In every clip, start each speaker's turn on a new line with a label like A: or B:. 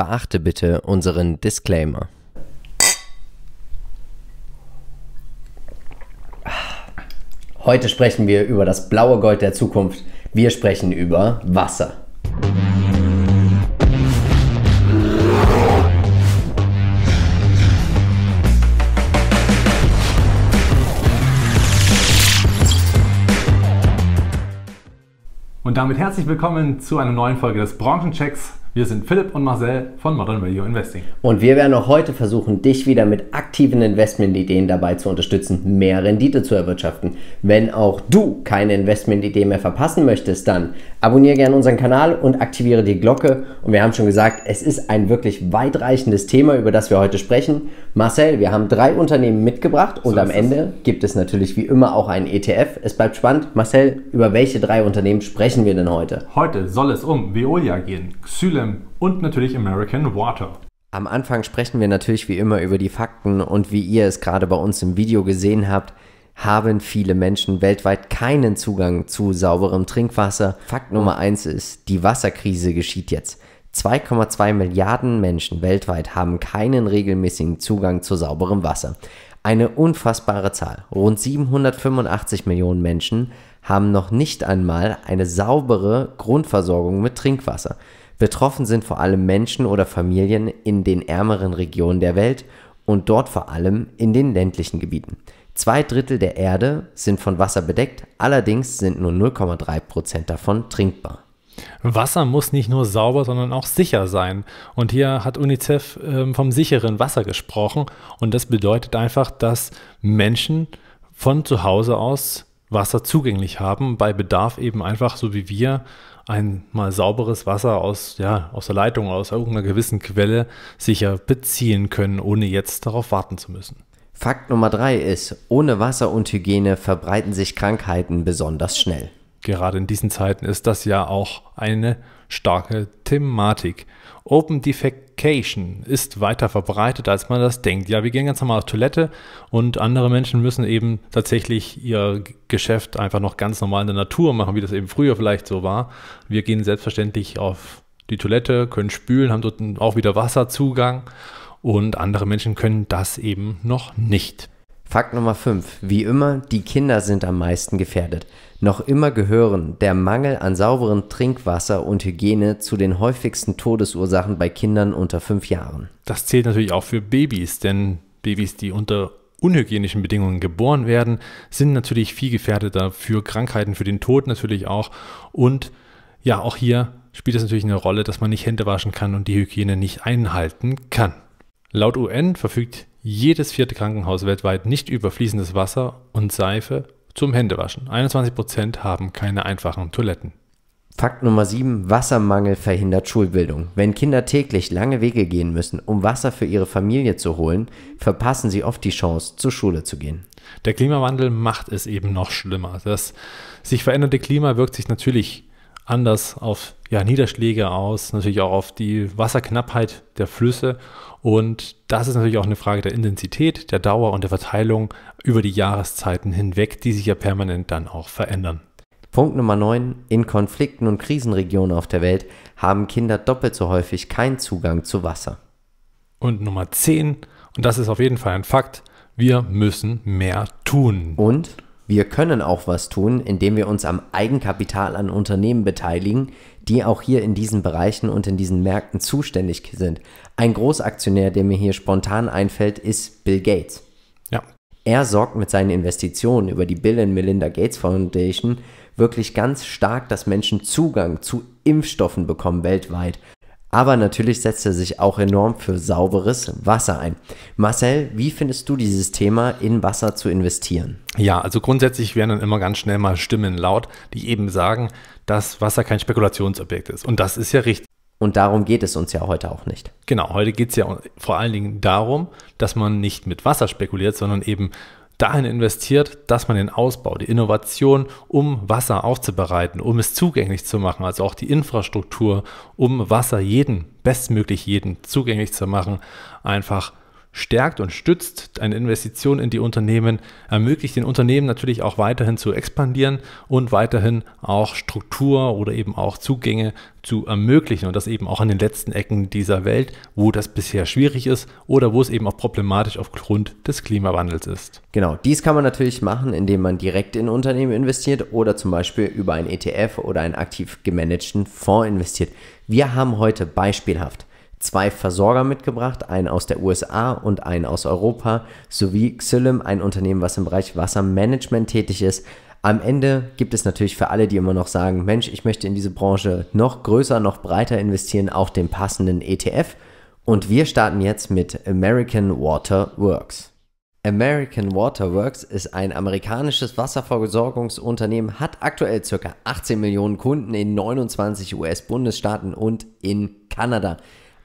A: Beachte bitte unseren Disclaimer. Heute sprechen wir über das blaue Gold der Zukunft. Wir sprechen über Wasser.
B: Und damit herzlich willkommen zu einer neuen Folge des Branchenchecks wir sind Philipp und Marcel von Modern Value Investing.
A: Und wir werden auch heute versuchen, dich wieder mit aktiven Investmentideen dabei zu unterstützen, mehr Rendite zu erwirtschaften. Wenn auch du keine Investmentidee mehr verpassen möchtest, dann abonniere gerne unseren Kanal und aktiviere die Glocke. Und wir haben schon gesagt, es ist ein wirklich weitreichendes Thema, über das wir heute sprechen. Marcel, wir haben drei Unternehmen mitgebracht und so am Ende gibt es natürlich wie immer auch einen ETF. Es bleibt spannend. Marcel, über welche drei Unternehmen sprechen wir denn heute?
B: Heute soll es um Veolia gehen, Xylem und natürlich American Water.
A: Am Anfang sprechen wir natürlich wie immer über die Fakten und wie ihr es gerade bei uns im Video gesehen habt, haben viele Menschen weltweit keinen Zugang zu sauberem Trinkwasser. Fakt Nummer eins ist, die Wasserkrise geschieht jetzt. 2,2 Milliarden Menschen weltweit haben keinen regelmäßigen Zugang zu sauberem Wasser. Eine unfassbare Zahl. Rund 785 Millionen Menschen haben noch nicht einmal eine saubere Grundversorgung mit Trinkwasser. Betroffen sind vor allem Menschen oder Familien in den ärmeren Regionen der Welt und dort vor allem in den ländlichen Gebieten. Zwei Drittel der Erde sind von Wasser bedeckt, allerdings sind nur 0,3 Prozent davon trinkbar.
B: Wasser muss nicht nur sauber, sondern auch sicher sein. Und hier hat UNICEF ähm, vom sicheren Wasser gesprochen. Und das bedeutet einfach, dass Menschen von zu Hause aus Wasser zugänglich haben, bei Bedarf eben einfach, so wie wir, einmal sauberes Wasser aus, ja, aus der Leitung, aus irgendeiner gewissen Quelle sicher
A: beziehen
B: können, ohne jetzt darauf warten
A: zu müssen. Fakt Nummer drei ist, ohne Wasser und Hygiene verbreiten sich Krankheiten besonders schnell. Gerade in
B: diesen Zeiten ist das ja auch eine starke Thematik. Open Defecation ist weiter verbreitet, als man das denkt. Ja, wir gehen ganz normal auf Toilette und andere Menschen müssen eben tatsächlich ihr Geschäft einfach noch ganz normal in der Natur machen, wie das eben früher vielleicht so war. Wir gehen selbstverständlich auf die Toilette, können spülen, haben dort auch wieder Wasserzugang und andere Menschen können das eben noch
A: nicht. Fakt Nummer 5. Wie immer, die Kinder sind am meisten gefährdet. Noch immer gehören der Mangel an sauberem Trinkwasser und Hygiene zu den häufigsten Todesursachen bei Kindern unter fünf Jahren.
B: Das zählt natürlich auch für Babys, denn Babys, die unter unhygienischen Bedingungen geboren werden, sind natürlich viel gefährdeter für Krankheiten, für den Tod natürlich auch. Und ja, auch hier spielt es natürlich eine Rolle, dass man nicht Hände waschen kann und die Hygiene nicht einhalten kann. Laut UN verfügt jedes vierte Krankenhaus weltweit nicht überfließendes Wasser und Seife zum Händewaschen. 21 Prozent haben keine einfachen
A: Toiletten. Fakt Nummer 7. Wassermangel verhindert Schulbildung. Wenn Kinder täglich lange Wege gehen müssen, um Wasser für ihre Familie zu holen, verpassen sie oft die Chance, zur Schule zu gehen. Der
B: Klimawandel macht es eben noch schlimmer. Das sich veränderte Klima wirkt sich natürlich anders auf ja, Niederschläge aus, natürlich auch auf die Wasserknappheit der Flüsse. Und das ist natürlich auch eine Frage der Intensität, der Dauer und der Verteilung über die Jahreszeiten hinweg, die sich ja permanent dann auch verändern.
A: Punkt Nummer 9. In Konflikten und Krisenregionen auf der Welt haben Kinder doppelt so häufig keinen Zugang zu Wasser.
B: Und Nummer 10, und das ist auf jeden Fall ein Fakt, wir müssen mehr
A: tun. Und? Wir können auch was tun, indem wir uns am Eigenkapital an Unternehmen beteiligen, die auch hier in diesen Bereichen und in diesen Märkten zuständig sind. Ein Großaktionär, der mir hier spontan einfällt, ist Bill Gates. Ja. Er sorgt mit seinen Investitionen über die Bill and Melinda Gates Foundation wirklich ganz stark, dass Menschen Zugang zu Impfstoffen bekommen weltweit. Aber natürlich setzt er sich auch enorm für sauberes Wasser ein. Marcel, wie findest du dieses Thema, in Wasser zu investieren?
B: Ja, also grundsätzlich werden dann immer ganz schnell mal Stimmen laut, die eben sagen, dass Wasser kein Spekulationsobjekt ist. Und das
A: ist ja richtig. Und darum geht es uns ja heute auch nicht.
B: Genau, heute geht es ja vor allen Dingen darum, dass man nicht mit Wasser spekuliert, sondern eben dahin investiert, dass man den Ausbau, die Innovation, um Wasser aufzubereiten, um es zugänglich zu machen, also auch die Infrastruktur, um Wasser jeden, bestmöglich jeden zugänglich zu machen, einfach stärkt und stützt eine Investition in die Unternehmen, ermöglicht den Unternehmen natürlich auch weiterhin zu expandieren und weiterhin auch Struktur oder eben auch Zugänge zu ermöglichen und das eben auch an den letzten Ecken dieser Welt, wo das bisher schwierig ist oder wo es eben auch problematisch aufgrund
A: des Klimawandels ist. Genau, dies kann man natürlich machen, indem man direkt in Unternehmen investiert oder zum Beispiel über einen ETF oder einen aktiv gemanagten Fonds investiert. Wir haben heute beispielhaft zwei Versorger mitgebracht, einen aus der USA und einen aus Europa, sowie Xylem, ein Unternehmen, was im Bereich Wassermanagement tätig ist. Am Ende gibt es natürlich für alle, die immer noch sagen, Mensch, ich möchte in diese Branche noch größer, noch breiter investieren, auch den passenden ETF. Und wir starten jetzt mit American Water Works. American Water Works ist ein amerikanisches Wasserversorgungsunternehmen, hat aktuell ca. 18 Millionen Kunden in 29 US-Bundesstaaten und in Kanada.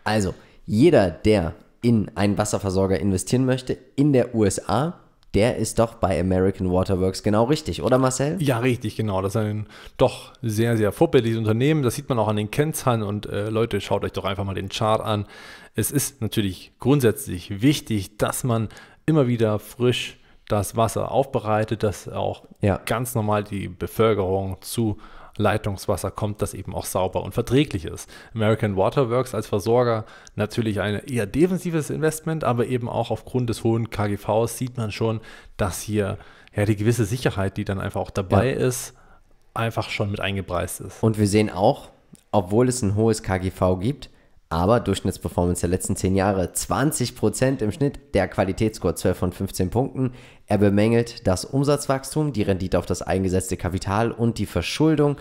A: Also, jeder, der in einen Wasserversorger investieren möchte, in der USA, der ist doch bei American Waterworks genau richtig, oder Marcel? Ja, richtig, genau. Das ist ein doch
B: sehr, sehr vorbildliches Unternehmen. Das sieht man auch an den Kennzahlen und äh, Leute, schaut euch doch einfach mal den Chart an. Es ist natürlich grundsätzlich wichtig, dass man immer wieder frisch das Wasser aufbereitet, dass auch ja. ganz normal die Bevölkerung zu Leitungswasser kommt, das eben auch sauber und verträglich ist. American Water Works als Versorger natürlich ein eher defensives Investment, aber eben auch aufgrund des hohen KGVs sieht man schon, dass hier ja die gewisse Sicherheit, die dann einfach auch dabei ja. ist, einfach schon mit eingepreist ist.
A: Und wir sehen auch, obwohl es ein hohes KGV gibt, aber Durchschnittsperformance der letzten 10 Jahre 20% im Schnitt, der Qualitätsscore 12 von 15 Punkten. Er bemängelt das Umsatzwachstum, die Rendite auf das eingesetzte Kapital und die Verschuldung.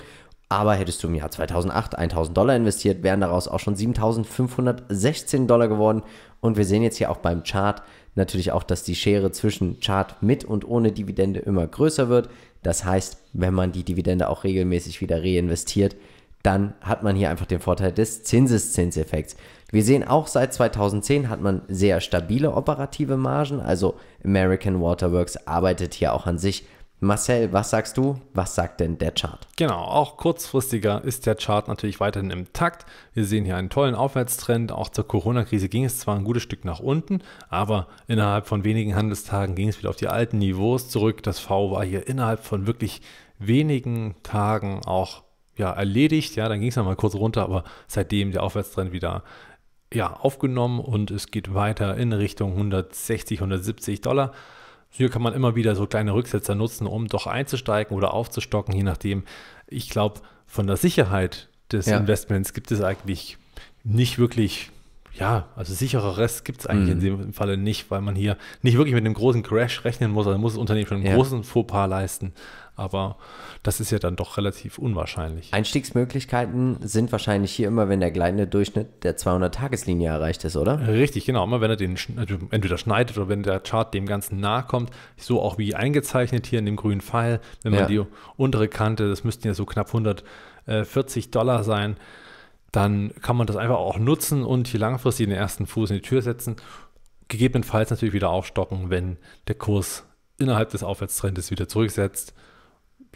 A: Aber hättest du im Jahr 2008 1000 Dollar investiert, wären daraus auch schon 7516 Dollar geworden. Und wir sehen jetzt hier auch beim Chart natürlich auch, dass die Schere zwischen Chart mit und ohne Dividende immer größer wird. Das heißt, wenn man die Dividende auch regelmäßig wieder reinvestiert, dann hat man hier einfach den Vorteil des Zinseszinseffekts. Wir sehen auch seit 2010 hat man sehr stabile operative Margen, also American Waterworks arbeitet hier auch an sich. Marcel, was sagst du? Was sagt denn der Chart?
B: Genau, auch kurzfristiger ist der Chart natürlich weiterhin im Takt. Wir sehen hier einen tollen Aufwärtstrend. Auch zur Corona-Krise ging es zwar ein gutes Stück nach unten, aber innerhalb von wenigen Handelstagen ging es wieder auf die alten Niveaus zurück. Das V war hier innerhalb von wirklich wenigen Tagen auch ja, erledigt. Ja, dann ging es nochmal kurz runter, aber seitdem der Aufwärtstrend wieder ja, aufgenommen und es geht weiter in Richtung 160, 170 Dollar. Hier kann man immer wieder so kleine Rücksetzer nutzen, um doch einzusteigen oder aufzustocken, je nachdem. Ich glaube, von der Sicherheit des ja. Investments gibt es eigentlich nicht wirklich, ja, also sicherer Rest gibt es eigentlich mhm. in dem Falle nicht, weil man hier nicht wirklich mit einem großen Crash rechnen muss. Also muss das Unternehmen schon einen ja. großen Fauxpas leisten, aber das ist ja dann doch relativ unwahrscheinlich.
A: Einstiegsmöglichkeiten sind wahrscheinlich hier immer, wenn der gleitende Durchschnitt der 200-Tageslinie erreicht ist, oder?
B: Richtig, genau. Immer wenn er den äh, entweder schneidet oder wenn der Chart dem Ganzen nahe kommt. So auch wie eingezeichnet hier in dem grünen Pfeil. Wenn man ja. die untere Kante, das müssten ja so knapp 140 äh, Dollar sein, dann kann man das einfach auch nutzen und hier langfristig den ersten Fuß in die Tür setzen. Gegebenenfalls natürlich wieder aufstocken, wenn der Kurs innerhalb des Aufwärtstrendes wieder zurücksetzt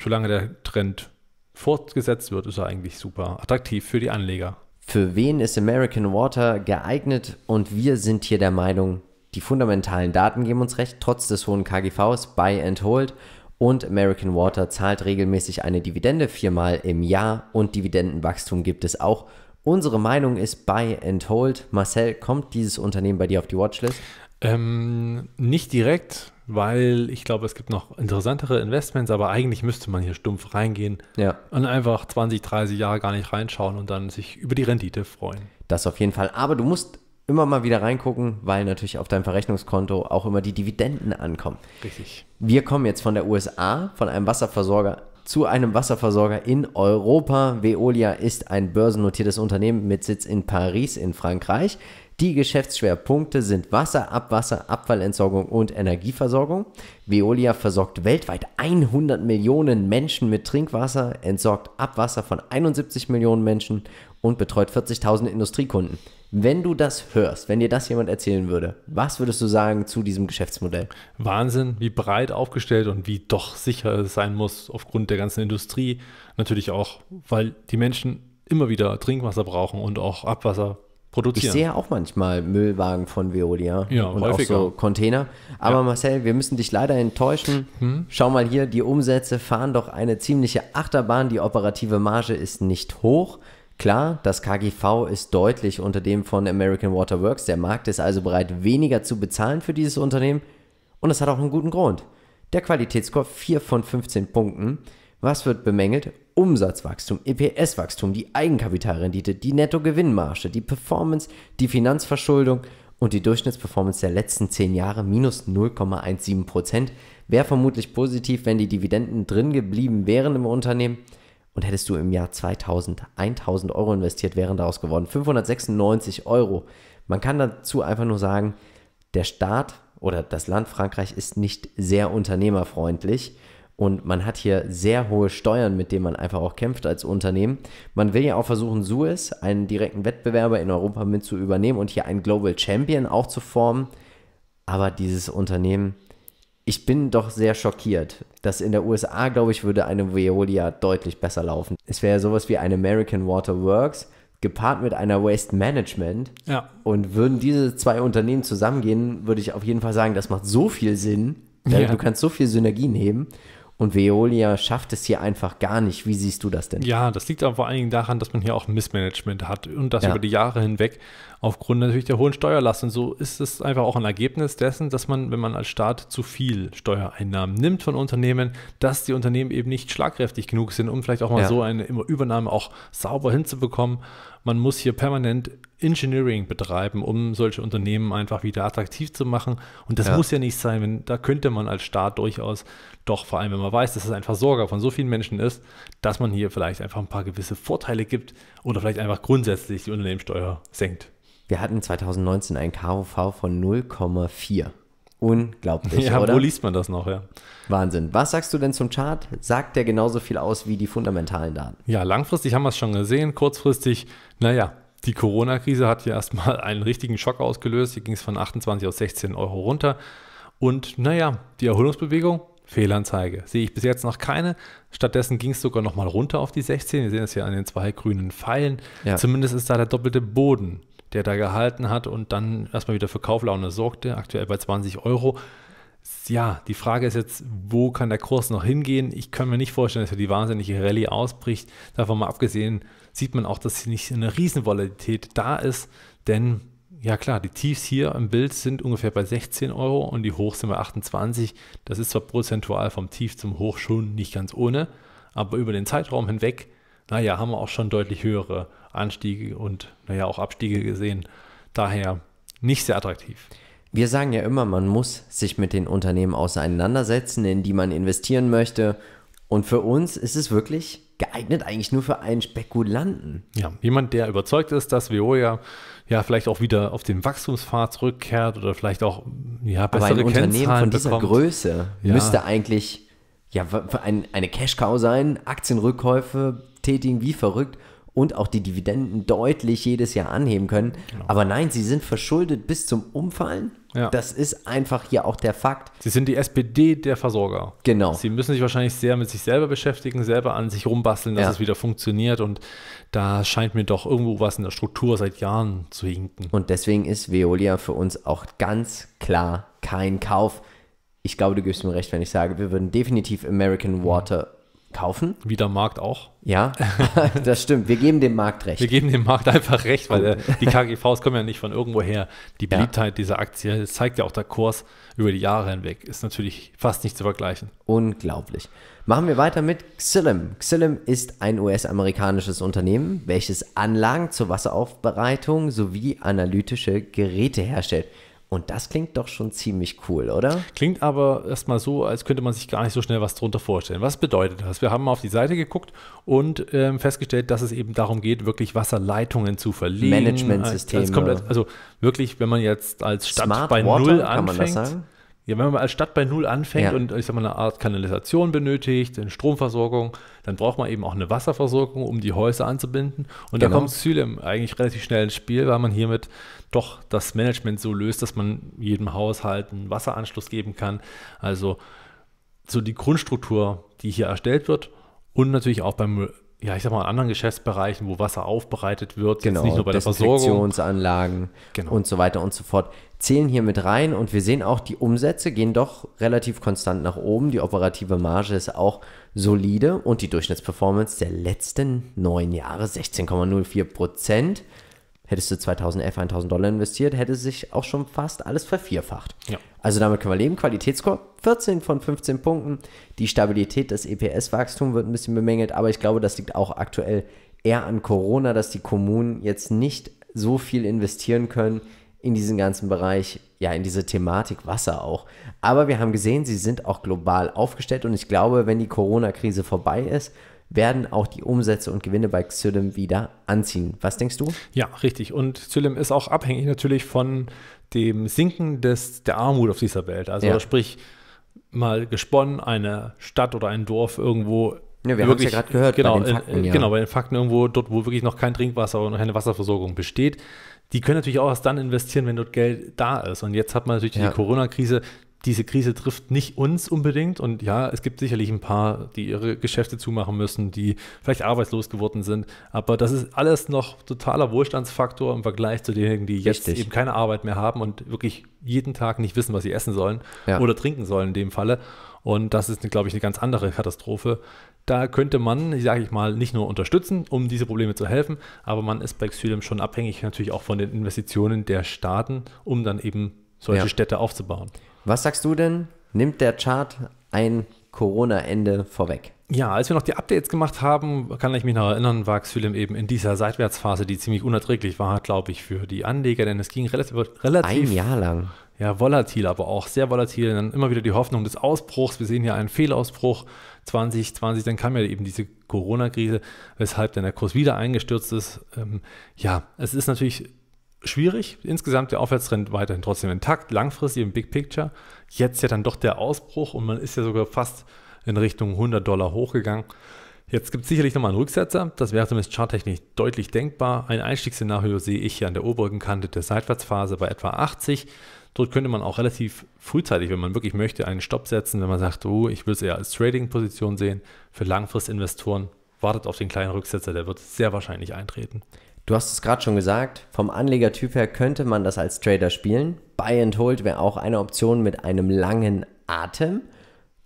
B: solange der Trend fortgesetzt wird, ist er eigentlich super attraktiv für die Anleger.
A: Für wen ist American Water geeignet? Und wir sind hier der Meinung, die fundamentalen Daten geben uns recht, trotz des hohen KGVs, Buy and Hold. Und American Water zahlt regelmäßig eine Dividende viermal im Jahr und Dividendenwachstum gibt es auch. Unsere Meinung ist Buy and Hold. Marcel, kommt dieses Unternehmen bei dir auf die Watchlist?
B: Ähm, nicht direkt weil ich glaube, es gibt noch interessantere Investments, aber eigentlich müsste man hier stumpf reingehen ja. und einfach 20, 30 Jahre gar nicht reinschauen und dann sich über die Rendite freuen.
A: Das auf jeden Fall. Aber du musst immer mal wieder reingucken, weil natürlich auf deinem Verrechnungskonto auch immer die Dividenden ankommen. Richtig. Wir kommen jetzt von der USA, von einem Wasserversorger zu einem Wasserversorger in Europa. Veolia ist ein börsennotiertes Unternehmen mit Sitz in Paris in Frankreich. Die Geschäftsschwerpunkte sind Wasser, Abwasser, Abfallentsorgung und Energieversorgung. Veolia versorgt weltweit 100 Millionen Menschen mit Trinkwasser, entsorgt Abwasser von 71 Millionen Menschen und betreut 40.000 Industriekunden. Wenn du das hörst, wenn dir das jemand erzählen würde, was würdest du sagen zu diesem Geschäftsmodell?
B: Wahnsinn, wie breit aufgestellt und wie doch sicher es sein muss aufgrund der ganzen Industrie. Natürlich auch, weil die Menschen immer wieder Trinkwasser brauchen und auch Abwasser produzieren. Ich sehe auch
A: manchmal Müllwagen von Veolia ja, und häufiger. auch so Container. Aber ja. Marcel, wir müssen dich leider enttäuschen. Hm? Schau mal hier, die Umsätze fahren doch eine ziemliche Achterbahn. Die operative Marge ist nicht hoch. Klar, das KGV ist deutlich unter dem von American Water Works. Der Markt ist also bereit, weniger zu bezahlen für dieses Unternehmen. Und das hat auch einen guten Grund. Der Qualitätsscore 4 von 15 Punkten. Was wird bemängelt? Umsatzwachstum, EPS-Wachstum, die Eigenkapitalrendite, die Nettogewinnmarge, die Performance, die Finanzverschuldung und die Durchschnittsperformance der letzten 10 Jahre minus 0,17%. Wäre vermutlich positiv, wenn die Dividenden drin geblieben wären im Unternehmen. Und hättest du im Jahr 2000 1000 Euro investiert, wären daraus geworden 596 Euro. Man kann dazu einfach nur sagen, der Staat oder das Land Frankreich ist nicht sehr unternehmerfreundlich. Und man hat hier sehr hohe Steuern, mit denen man einfach auch kämpft als Unternehmen. Man will ja auch versuchen, Suez, einen direkten Wettbewerber in Europa mit zu übernehmen und hier einen Global Champion auch zu formen. Aber dieses Unternehmen, ich bin doch sehr schockiert, dass in der USA, glaube ich, würde eine Veolia deutlich besser laufen. Es wäre ja sowas wie eine American Water Works gepaart mit einer Waste Management. Ja. Und würden diese zwei Unternehmen zusammengehen, würde ich auf jeden Fall sagen, das macht so viel Sinn. Ja. Du kannst so viel Synergien heben. Und Veolia schafft es hier einfach gar nicht. Wie siehst du das denn? Ja,
B: das liegt aber vor allen Dingen daran, dass man hier auch Missmanagement hat und das ja. über die Jahre hinweg aufgrund natürlich der hohen Steuerlast. Und so ist es einfach auch ein Ergebnis dessen, dass man, wenn man als Staat zu viel Steuereinnahmen nimmt von Unternehmen, dass die Unternehmen eben nicht schlagkräftig genug sind, um vielleicht auch mal ja. so eine Übernahme auch sauber hinzubekommen. Man muss hier permanent Engineering betreiben, um solche Unternehmen einfach wieder attraktiv zu machen. Und das ja. muss ja nicht sein, wenn, da könnte man als Staat durchaus doch, vor allem wenn man weiß, dass es ein Versorger von so vielen Menschen ist, dass man hier vielleicht einfach ein paar gewisse Vorteile gibt oder vielleicht einfach grundsätzlich die Unternehmenssteuer
A: senkt. Wir hatten 2019 ein KOV von 0,4. Unglaublich, ja, oder? wo liest man das noch, ja. Wahnsinn. Was sagst du denn zum Chart? Sagt der genauso viel aus wie die fundamentalen Daten? Ja,
B: langfristig haben wir es schon gesehen, kurzfristig, naja, die Corona-Krise hat ja erstmal einen richtigen Schock ausgelöst. Hier ging es von 28 auf 16 Euro runter. Und naja, die Erholungsbewegung, Fehlanzeige. Sehe ich bis jetzt noch keine. Stattdessen ging es sogar nochmal runter auf die 16. Wir sehen das hier an den zwei grünen Pfeilen. Ja. Zumindest ist da der doppelte Boden der da gehalten hat und dann erstmal wieder für Kauflaune sorgte, aktuell bei 20 Euro. Ja, die Frage ist jetzt, wo kann der Kurs noch hingehen? Ich kann mir nicht vorstellen, dass er die wahnsinnige Rallye ausbricht. Davon mal abgesehen, sieht man auch, dass hier nicht eine Riesenvolatilität da ist, denn ja klar, die Tiefs hier im Bild sind ungefähr bei 16 Euro und die Hochs sind bei 28. Das ist zwar prozentual vom Tief zum Hoch schon nicht ganz ohne, aber über den Zeitraum hinweg naja, haben wir auch schon deutlich höhere Anstiege und naja, auch Abstiege gesehen. Daher nicht sehr attraktiv.
A: Wir sagen ja immer, man muss sich mit den Unternehmen auseinandersetzen, in die man investieren möchte. Und für uns ist es wirklich geeignet eigentlich nur für einen Spekulanten.
B: Ja, jemand, der überzeugt ist, dass Veolia ja vielleicht auch wieder auf den
A: Wachstumspfad zurückkehrt oder vielleicht auch ja, bessere Aber ein Kennzahlen Unternehmen von dieser bekommt. Größe ja. müsste eigentlich ja, ein, eine Cash-Cow sein, Aktienrückkäufe, tätigen wie verrückt und auch die Dividenden deutlich jedes Jahr anheben können. Genau. Aber nein, sie sind verschuldet bis zum Umfallen. Ja. Das ist einfach hier auch der Fakt. Sie sind die SPD
B: der Versorger. Genau. Sie müssen sich wahrscheinlich sehr mit sich selber beschäftigen, selber an sich rumbasteln, dass ja. es wieder funktioniert. Und da scheint mir doch irgendwo was in der Struktur seit Jahren zu hinken.
A: Und deswegen ist Veolia für uns auch ganz klar kein Kauf. Ich glaube, du gibst mir recht, wenn ich sage, wir würden definitiv American Water
B: kaufen. Wie der Markt auch. Ja,
A: das stimmt. Wir geben dem Markt recht. Wir geben dem Markt einfach recht, weil oh. äh, die
B: KGVs kommen ja nicht von irgendwo her. Die Beliebtheit ja. dieser Aktie, das zeigt ja auch der Kurs über die Jahre hinweg, ist natürlich fast
A: nicht zu vergleichen. Unglaublich. Machen wir weiter mit Xylem. Xylem ist ein US-amerikanisches Unternehmen, welches Anlagen zur Wasseraufbereitung sowie analytische Geräte herstellt. Und das klingt doch schon ziemlich cool, oder? Klingt aber erstmal so,
B: als könnte man sich gar nicht so schnell was drunter vorstellen. Was bedeutet das? Wir haben mal auf die Seite geguckt und ähm, festgestellt, dass es eben darum geht, wirklich Wasserleitungen zu verlegen. Managementsysteme. Als, als komplett, also wirklich, wenn man jetzt als Stadt Smart bei Water, Null anfängt. Kann man das sagen? Ja, wenn man als Stadt bei Null anfängt ja. und ich sag mal eine Art Kanalisation benötigt, eine Stromversorgung, dann braucht man eben auch eine Wasserversorgung, um die Häuser anzubinden. Und genau. da kommt Zylem eigentlich relativ schnell ins Spiel, weil man hiermit doch das Management so löst, dass man jedem Haushalt einen Wasseranschluss geben kann. Also so die Grundstruktur, die hier erstellt wird und natürlich auch beim ja, ich sag mal, in
A: anderen Geschäftsbereichen, wo Wasser aufbereitet wird, genau, nicht nur bei der Versorgung. Genau. und so weiter und so fort, zählen hier mit rein und wir sehen auch, die Umsätze gehen doch relativ konstant nach oben. Die operative Marge ist auch solide und die Durchschnittsperformance der letzten neun Jahre 16,04 Prozent. Hättest du 2011 1000 Dollar investiert, hätte sich auch schon fast alles vervierfacht. Ja. Also damit können wir leben. Qualitätsscore 14 von 15 Punkten. Die Stabilität des EPS-Wachstums wird ein bisschen bemängelt, aber ich glaube, das liegt auch aktuell eher an Corona, dass die Kommunen jetzt nicht so viel investieren können in diesen ganzen Bereich, ja, in diese Thematik Wasser auch. Aber wir haben gesehen, sie sind auch global aufgestellt und ich glaube, wenn die Corona-Krise vorbei ist, werden auch die Umsätze und Gewinne bei Xylem wieder anziehen. Was denkst du?
B: Ja, richtig. Und Xylem ist auch abhängig natürlich von dem Sinken des, der Armut auf dieser Welt. Also ja. sprich, mal gesponnen, eine Stadt oder ein Dorf irgendwo ja, wir haben es ja gerade gehört. Genau bei, den Fakten, ja. genau, bei den Fakten irgendwo, dort, wo wirklich noch kein Trinkwasser und keine Wasserversorgung besteht. Die können natürlich auch erst dann investieren, wenn dort Geld da ist. Und jetzt hat man natürlich ja. die Corona-Krise, diese Krise trifft nicht uns unbedingt. Und ja, es gibt sicherlich ein paar, die ihre Geschäfte zumachen müssen, die vielleicht arbeitslos geworden sind. Aber das ist alles noch totaler Wohlstandsfaktor im Vergleich zu denjenigen, die jetzt Richtig. eben keine Arbeit mehr haben und wirklich jeden Tag nicht wissen, was sie essen sollen ja. oder trinken sollen in dem Falle. Und das ist, glaube ich, eine ganz andere Katastrophe. Da könnte man, sage ich mal, nicht nur unterstützen, um diese Probleme zu helfen, aber man ist bei Xylem schon abhängig natürlich auch von den Investitionen der Staaten, um dann eben solche ja. Städte aufzubauen.
A: Was sagst du denn? Nimmt der Chart ein Corona-Ende vorweg?
B: Ja, als wir noch die Updates gemacht haben, kann ich mich noch erinnern, war Xylem eben in dieser Seitwärtsphase, die ziemlich unerträglich war, glaube ich, für die Anleger, denn es ging relativ, relativ. Ein Jahr lang. Ja, volatil, aber auch sehr volatil. Dann immer wieder die Hoffnung des Ausbruchs. Wir sehen hier einen Fehlausbruch 2020. Dann kam ja eben diese Corona-Krise, weshalb dann der Kurs wieder eingestürzt ist. Ähm, ja, es ist natürlich schwierig. Insgesamt der Aufwärtstrend weiterhin trotzdem intakt, langfristig im Big Picture. Jetzt ja dann doch der Ausbruch und man ist ja sogar fast in Richtung 100 Dollar hochgegangen. Jetzt gibt es sicherlich nochmal einen Rücksetzer, das wäre zumindest charttechnisch deutlich denkbar. Ein Einstiegsszenario sehe ich hier an der oberen Kante der Seitwärtsphase bei etwa 80. Dort könnte man auch relativ frühzeitig, wenn man wirklich möchte, einen Stopp setzen, wenn man sagt, oh, ich will es eher als Trading-Position sehen. Für Langfristinvestoren wartet auf den kleinen Rücksetzer, der wird sehr wahrscheinlich eintreten.
A: Du hast es gerade schon gesagt, vom Anlegertyp her könnte man das als Trader spielen. Buy and Hold wäre auch eine Option mit einem langen Atem,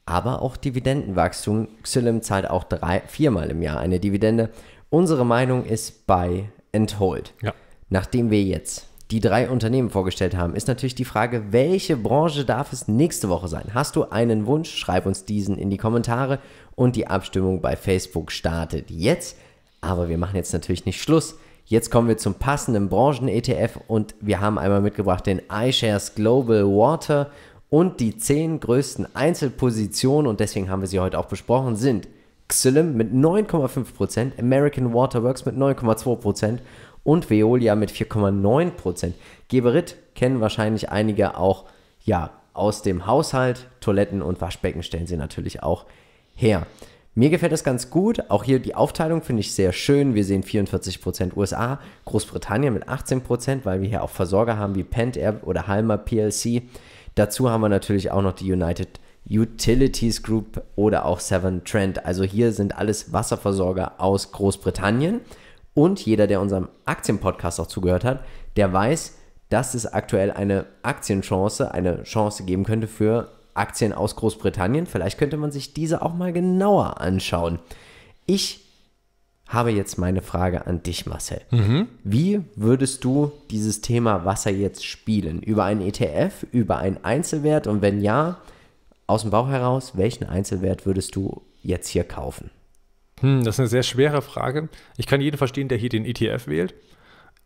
A: aber auch Dividendenwachstum. Xylem zahlt auch drei, viermal im Jahr eine Dividende. Unsere Meinung ist Buy and Hold. Ja. Nachdem wir jetzt die drei Unternehmen vorgestellt haben, ist natürlich die Frage, welche Branche darf es nächste Woche sein? Hast du einen Wunsch? Schreib uns diesen in die Kommentare und die Abstimmung bei Facebook startet jetzt. Aber wir machen jetzt natürlich nicht Schluss. Jetzt kommen wir zum passenden Branchen-ETF und wir haben einmal mitgebracht den iShares Global Water und die zehn größten Einzelpositionen und deswegen haben wir sie heute auch besprochen sind Xylem mit 9,5%, American Waterworks mit 9,2% und Veolia mit 4,9%. Geberit kennen wahrscheinlich einige auch ja aus dem Haushalt, Toiletten und Waschbecken stellen sie natürlich auch her. Mir gefällt das ganz gut. Auch hier die Aufteilung finde ich sehr schön. Wir sehen 44% USA, Großbritannien mit 18%, weil wir hier auch Versorger haben wie Pentair oder Halma PLC. Dazu haben wir natürlich auch noch die United Utilities Group oder auch Seven Trend. Also hier sind alles Wasserversorger aus Großbritannien. Und jeder, der unserem Aktienpodcast auch zugehört hat, der weiß, dass es aktuell eine Aktienchance, eine Chance geben könnte für Aktien aus Großbritannien. Vielleicht könnte man sich diese auch mal genauer anschauen. Ich habe jetzt meine Frage an dich, Marcel. Mhm. Wie würdest du dieses Thema Wasser jetzt spielen? Über einen ETF, über einen Einzelwert? Und wenn ja, aus dem Bauch heraus, welchen Einzelwert würdest du jetzt hier kaufen?
B: Hm, das ist eine sehr schwere Frage. Ich kann jeden verstehen, der hier den ETF wählt.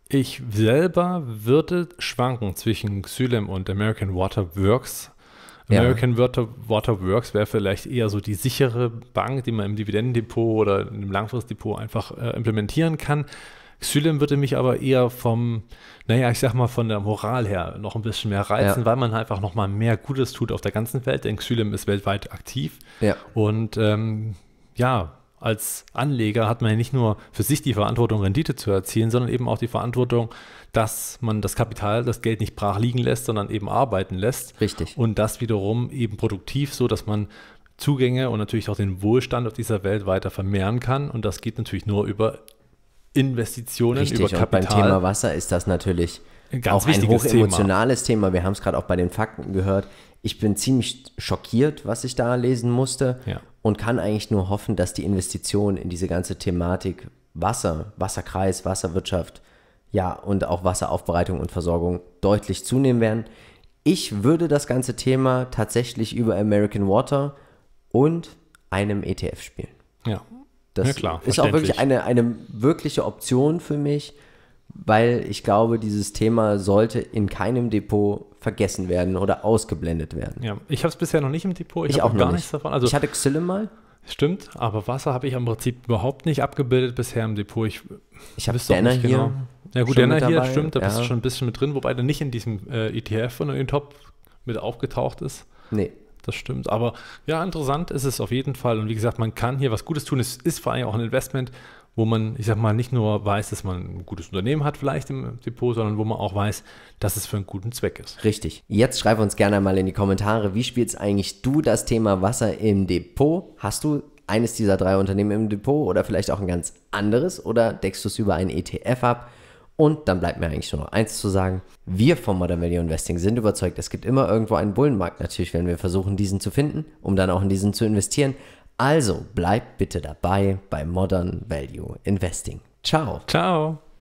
B: Ich selber würde schwanken zwischen Xylem und American Water Works American ja. Water, Works wäre vielleicht eher so die sichere Bank, die man im Dividendendepot oder im Langfristdepot einfach äh, implementieren kann. Xylem würde mich aber eher vom, naja, ich sag mal von der Moral her noch ein bisschen mehr reizen, ja. weil man einfach noch mal mehr Gutes tut auf der ganzen Welt, denn Xylem ist weltweit aktiv. Ja. Und ähm, ja, als Anleger hat man ja nicht nur für sich die Verantwortung, Rendite zu erzielen, sondern eben auch die Verantwortung, dass man das Kapital, das Geld nicht brach liegen lässt, sondern eben arbeiten lässt. Richtig. Und das wiederum eben produktiv, so dass man Zugänge und natürlich auch den Wohlstand auf dieser Welt weiter vermehren kann. Und das geht natürlich nur über
A: Investitionen, Richtig. über Kapital. Und beim Thema Wasser ist das natürlich ein ganz auch ein hochemotionales Thema. Thema. Wir haben es gerade auch bei den Fakten gehört. Ich bin ziemlich schockiert, was ich da lesen musste. Ja und kann eigentlich nur hoffen, dass die Investitionen in diese ganze Thematik Wasser, Wasserkreis, Wasserwirtschaft, ja, und auch Wasseraufbereitung und Versorgung deutlich zunehmen werden. Ich würde das ganze Thema tatsächlich über American Water und einem ETF spielen. Ja. Das ja, klar, ist auch wirklich eine, eine wirkliche Option für mich, weil ich glaube, dieses Thema sollte in keinem Depot vergessen werden oder ausgeblendet werden.
B: Ja, ich habe es bisher noch nicht im Depot. Ich, ich auch gar nicht. nichts davon. Also, ich hatte Xylem mal. Stimmt, aber Wasser habe ich im Prinzip überhaupt nicht abgebildet bisher im Depot. Ich, ich habe Denner hier. Genau. Ja gut, Denner hier, dabei, stimmt, da ja. bist du schon ein bisschen mit drin, wobei der nicht in diesem äh, ETF von den Top mit aufgetaucht ist. Nee das stimmt. Aber ja, interessant ist es auf jeden Fall. Und wie gesagt, man kann hier was Gutes tun. Es ist vor allem auch ein Investment, wo man, ich sag mal, nicht nur weiß, dass man ein gutes Unternehmen hat vielleicht im Depot, sondern wo man auch weiß, dass es für
A: einen guten Zweck ist. Richtig. Jetzt schreib uns gerne mal in die Kommentare, wie spielst eigentlich du das Thema Wasser im Depot? Hast du eines dieser drei Unternehmen im Depot oder vielleicht auch ein ganz anderes oder deckst du es über einen ETF ab? Und dann bleibt mir eigentlich nur noch eins zu sagen. Wir vom Modern Value Investing sind überzeugt, es gibt immer irgendwo einen Bullenmarkt. Natürlich werden wir versuchen, diesen zu finden, um dann auch in diesen zu investieren. Also bleibt bitte dabei bei Modern Value Investing. Ciao. Ciao.